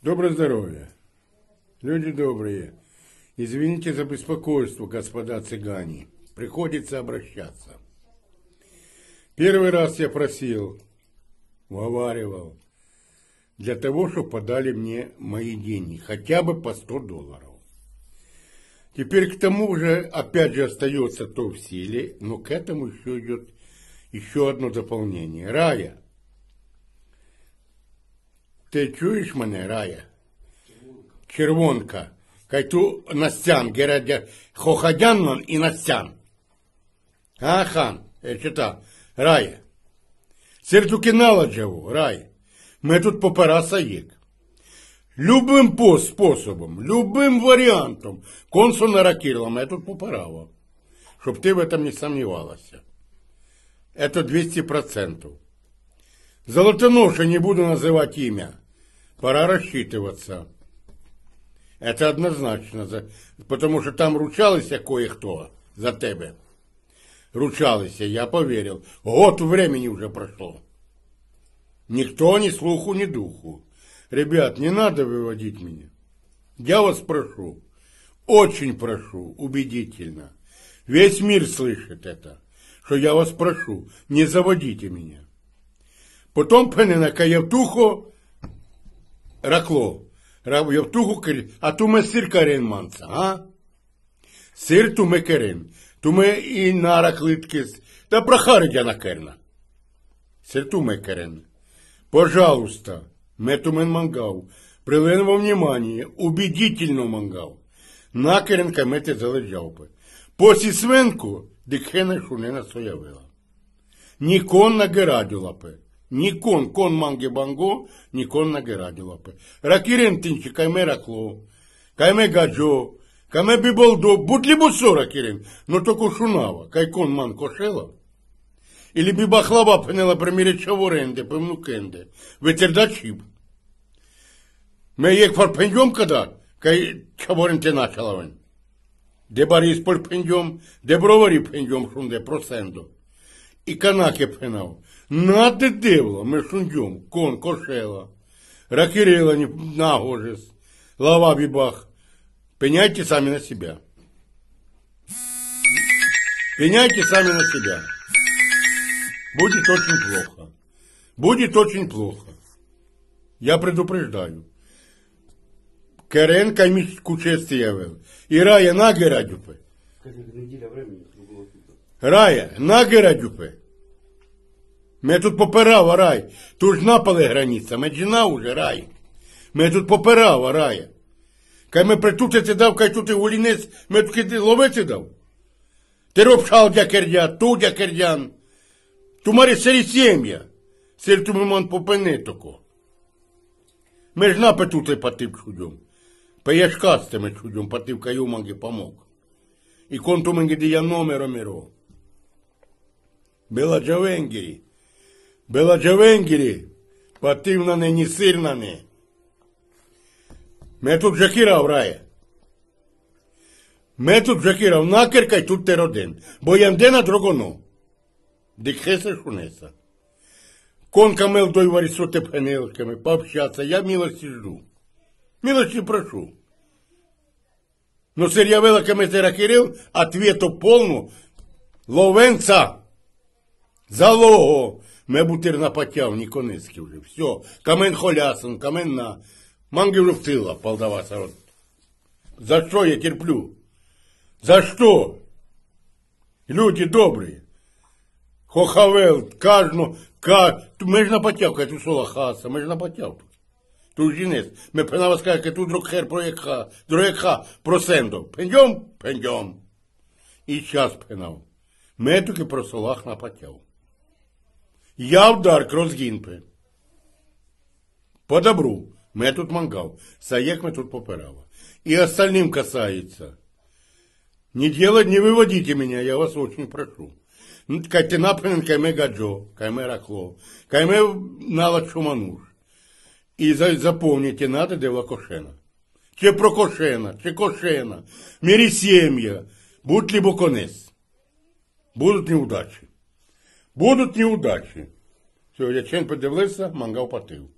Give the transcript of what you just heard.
Доброе здоровье, люди добрые. Извините за беспокойство, господа цыгане. Приходится обращаться. Первый раз я просил, уговаривал, для того, чтобы подали мне мои деньги, хотя бы по 100 долларов. Теперь к тому же, опять же, остается то в силе, но к этому еще идет еще одно дополнение. Рая, Ти чуєш мене, Рая? Червонка. Кайту Настян, Герадя Хохадянман і Настян. А, хан, чита, Рая. Сердукінала джаву, Рая. Ми тут попараса їк. Любим способом, любим варіантом консула Кирилла ми тут попарава. Щоб ти в этом не сомневалася. Это 200%. Золотоноша, не буду называть имя. Пора рассчитываться. Это однозначно, потому что там ручалися кое-кто за тебе. Ручалися, я поверил. Год времени уже прошло. Никто ни слуху, ни духу. Ребят, не надо выводить меня. Я вас прошу, очень прошу, убедительно. Весь мир слышит это, что я вас прошу, не заводите меня. Потом пенена каявтухо ракло. Явтуху кер, а туме сир карен манца, а? Сир туме керен. Туме и на раклиткис. Да прохаридя на керна. Сир ме керен. Пожалуйста, метумен мангау. Прилен во внимание, убедительно мангау. Накерен камете залежалпы. По сисвенку дикхена шунена соявила. Нікон на герадюлапи. Никон кон манге банго, никон наге радилапе. Ракирен тинчи кайме ракло, кайме гаджо, кайме биболдо, бутли бусо ракирен, но только шунава, кайкон ман кошела. Или бибахлаба пенела примере чаворенде, пемнукенде, ветердачиб. Мы ек фарпеньем когда, кай чаворенте началавен. Дебарис польпеньем, дебровари пеньем шунде, просендо. і канаки пхинав. Нате диво, Мерсундюм, кон, кошела. Ракирила нагожес, лава бибах. Пеняйте сами на себя. Пеняйте сами на себя. Будет очень плохо. Будет очень плохо. Я предупреждаю. Керен камич кучестиявел. Ирая наги радюпы. Как неделя времени. Рая, нагирать упе. Ми тут попирав, рай. Тут ж напали границя, медіна уже рай. Ми тут попирав, рая. Кай ми притутити дав, кай тут і гулінець, ми тут ловити дав. Ти робшал для кердя, ту для кердян. Тумарі сері сім'я. Сір тумимон попини тако. Ми ж напи тут патив чудом. Пеєшка з тими чудом, патив каю помог. І контуминги дія номером і рог. Біла Джавенгірі. Біла Джавенгірі. Пативна не ні сильна не. Ме тут Джакіра врає. Ме тут Джакіра накеркай тут те родин. Бо яндена дрогону. Дикхесе шунеса. Конка мел той варісоте пенелками, пообщаться, я милості жду. Милості прошу. Но сырьявела комитера Кирилл ответу полну Ловенца. Залого! Мебутир напотяв, Никонецкий вже. Все. Камен холясен, камен на. Мангеру в тыло полдаваться. Вот. За що я терплю? За що? Люди добрі. Хохавел, кажну, ка... Ми ж напотявка, тут солохаса, ми ж напотявка. Тут жінець. Ми пена вас каже, тут друг хер проєкха, проєкха, просендом. Пендьом, пендьом. І час пенав. Ми тільки про солах напотяв. Я Явдар Крозгінпи. По добру. Ми тут мангал. Саєк ми тут попирала. И остальным касается. Не делать, не выводите меня, я вас очень прошу. Ну, Катинапинен кайме гаджо, кайме ракло, кайме нала чумануш. І запомните, надо дело Кошена. Чи про Кошена, чи Кошена, Мересем'я, будь-либо конець. Будуть неудачі будуть неудачі. Сьогодні чим подивився, мангал потив.